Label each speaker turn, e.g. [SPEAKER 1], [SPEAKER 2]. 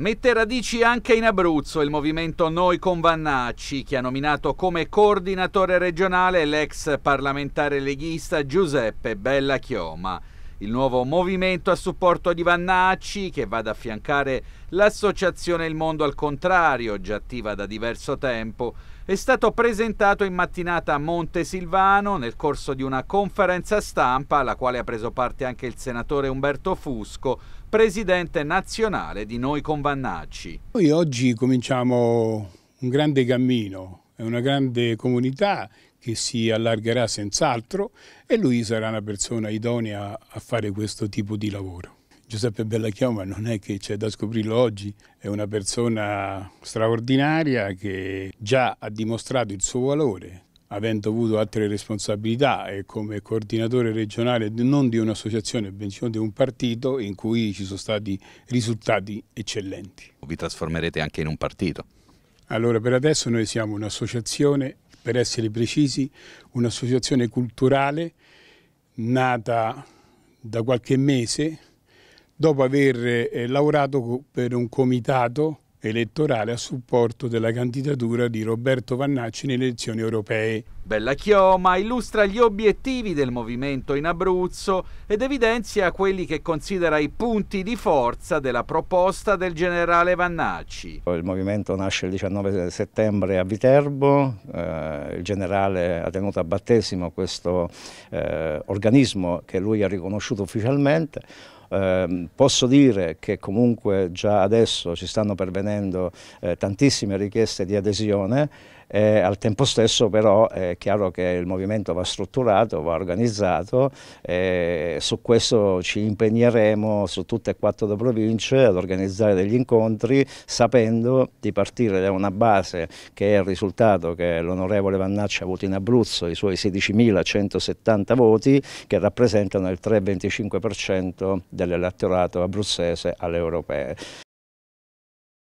[SPEAKER 1] Mette radici anche in Abruzzo il movimento Noi con Vannacci, che ha nominato come coordinatore regionale l'ex parlamentare leghista Giuseppe Bella Chioma il nuovo movimento a supporto di Vannacci che va ad affiancare l'associazione Il Mondo al Contrario, già attiva da diverso tempo, è stato presentato in mattinata a Montesilvano nel corso di una conferenza stampa alla quale ha preso parte anche il senatore Umberto Fusco, presidente nazionale di Noi con Vannacci.
[SPEAKER 2] Noi oggi cominciamo un grande cammino è una grande comunità che si allargerà senz'altro e lui sarà una persona idonea a fare questo tipo di lavoro. Giuseppe Bellachioma non è che c'è da scoprirlo oggi, è una persona straordinaria che già ha dimostrato il suo valore avendo avuto altre responsabilità e come coordinatore regionale non di un'associazione bensì di un partito in cui ci sono stati risultati eccellenti. Vi trasformerete anche in un partito? Allora, per adesso noi siamo un'associazione, per essere precisi, un'associazione culturale nata da qualche mese dopo aver eh, lavorato per un comitato elettorale a supporto della candidatura di Roberto Vannacci nelle elezioni europee. Bella Chioma illustra gli obiettivi del movimento in
[SPEAKER 1] Abruzzo ed evidenzia quelli che considera i punti di forza della proposta del generale Vannacci.
[SPEAKER 3] Il movimento nasce il 19 settembre a Viterbo, eh, il generale ha tenuto a battesimo questo eh, organismo che lui ha riconosciuto ufficialmente Ehm, posso dire che comunque già adesso ci stanno pervenendo eh, tantissime richieste di adesione eh, al tempo stesso però è chiaro che il movimento va strutturato, va organizzato, eh, su questo ci impegneremo su tutte e quattro le province ad organizzare degli incontri sapendo di partire da una base che è il risultato che l'onorevole Vannacci ha avuto in Abruzzo, i suoi 16.170 voti che rappresentano il 3,25% dell'elettorato abruzzese alle europee.